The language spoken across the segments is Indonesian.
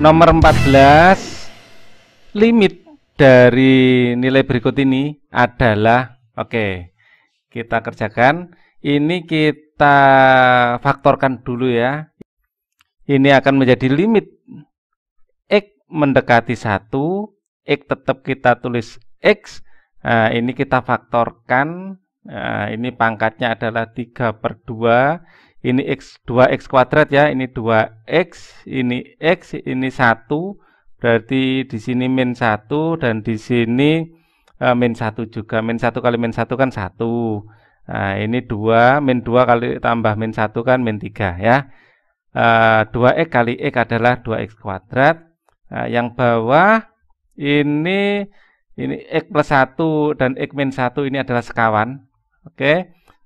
nomor 14 limit dari nilai berikut ini adalah oke okay, kita kerjakan ini kita faktorkan dulu ya ini akan menjadi limit x mendekati satu x tetap kita tulis x nah, ini kita faktorkan nah, ini pangkatnya adalah 3 per 2 ini X 2X kuadrat ya ini 2X ini X ini 1 berarti di sini min 1 dan di sini uh, min 1 juga min 1 kali min 1 kan 1 nah ini 2 min 2 kali tambah min 1 kan min 3 ya uh, eh, 2X kali X adalah 2X kuadrat nah, yang bawah ini ini X plus 1 dan X min 1 ini adalah sekawan oke okay?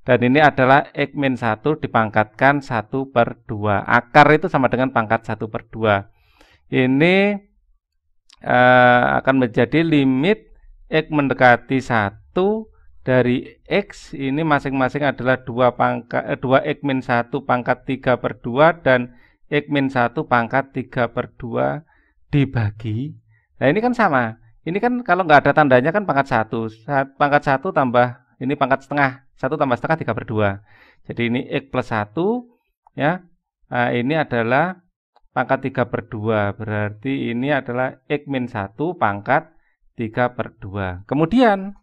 Dan ini adalah x 1 dipangkatkan 1 per 2. Akar itu sama dengan pangkat 1 per 2. Ini uh, akan menjadi limit x mendekati 1 dari X ini masing-masing adalah 2 eh, pangkat eh, 2 X 1 pangkat 3 per 2 dan X 1 pangkat 3 per 2 dibagi. Nah ini kan sama. Ini kan kalau nggak ada tandanya kan pangkat 1. Pangkat 1 tambah ini pangkat setengah. 1 tambah setengah 3 per 2. Jadi ini X plus 1, ya. Nah, ini adalah pangkat 3 per 2. Berarti ini adalah X min 1 pangkat 3 per 2. Kemudian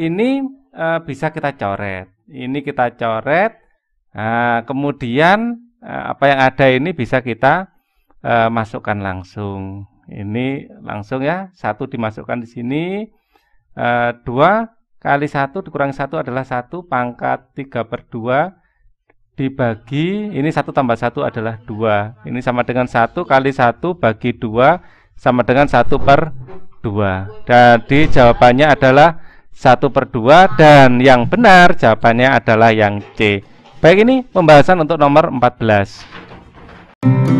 ini e, bisa kita coret. Ini kita coret. Nah, kemudian e, apa yang ada ini bisa kita e, masukkan langsung. Ini langsung ya, satu dimasukkan di sini, dua kali 1 dikurang 1 adalah 1 pangkat 3 per 2 dibagi ini 1 tambah 1 adalah 2 ini sama dengan 1 kali 1 bagi 2 sama dengan 1 per 2 jadi jawabannya adalah 1 per 2 dan yang benar jawabannya adalah yang C baik ini pembahasan untuk nomor 14 Thank you.